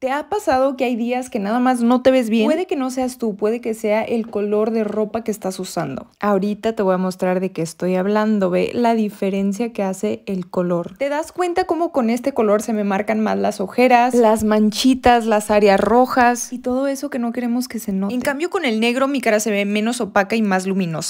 ¿Te ha pasado que hay días que nada más no te ves bien? Puede que no seas tú, puede que sea el color de ropa que estás usando. Ahorita te voy a mostrar de qué estoy hablando, ve la diferencia que hace el color. ¿Te das cuenta cómo con este color se me marcan más las ojeras, las manchitas, las áreas rojas y todo eso que no queremos que se note? En cambio con el negro mi cara se ve menos opaca y más luminosa.